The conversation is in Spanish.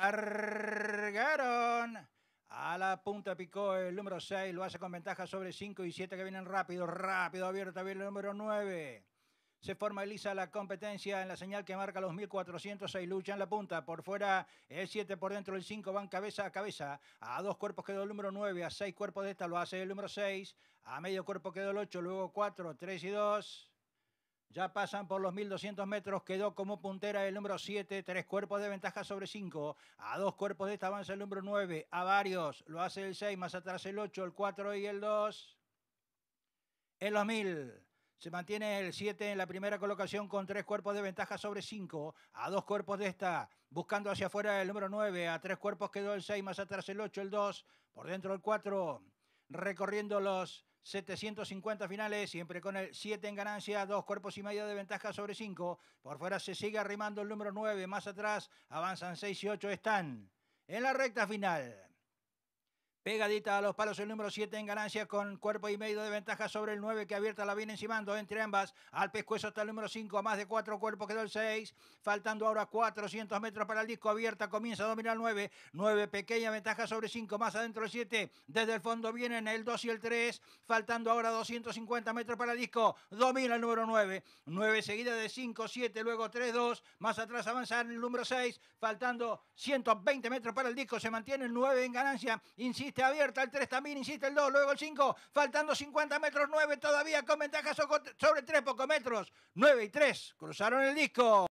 Largaron. A la punta picó el número 6, lo hace con ventaja sobre 5 y 7 que vienen rápido, rápido, abierta viene el número 9. Se formaliza la competencia en la señal que marca los 1406. Lucha en la punta. Por fuera el 7, por dentro el 5. Van cabeza a cabeza. A dos cuerpos quedó el número 9. A seis cuerpos de esta lo hace el número 6. A medio cuerpo quedó el 8. Luego 4, 3 y 2. Ya pasan por los 1.200 metros, quedó como puntera el número 7, tres cuerpos de ventaja sobre 5. A dos cuerpos de esta avanza el número 9, a varios, lo hace el 6, más atrás el 8, el 4 y el 2. En los 1.000. Se mantiene el 7 en la primera colocación con tres cuerpos de ventaja sobre 5. A dos cuerpos de esta, buscando hacia afuera el número 9. A tres cuerpos quedó el 6, más atrás el 8, el 2. Por dentro el 4, recorriendo los 750 finales, siempre con el 7 en ganancia, dos cuerpos y medio de ventaja sobre 5. Por fuera se sigue arrimando el número 9, más atrás avanzan 6 y 8, están en la recta final. Pegadita a los palos el número 7 en ganancia con cuerpo y medio de ventaja sobre el 9 que abierta la viene encimando entre ambas. Al pescuezo está el número 5, a más de 4 cuerpos quedó el 6. Faltando ahora 400 metros para el disco abierta, comienza a dominar el 9. 9 pequeña ventaja sobre 5, más adentro el 7. Desde el fondo vienen el 2 y el 3. Faltando ahora 250 metros para el disco, domina el número 9. 9 seguida de 5, 7, luego 3, 2. Más atrás avanza el número 6. Faltando 120 metros para el disco, se mantiene el 9 en ganancia. Insiste abierta el 3 también, insiste el 2, luego el 5, faltando 50 metros, 9 todavía con ventajas sobre 3 pocos metros, 9 y 3, cruzaron el disco.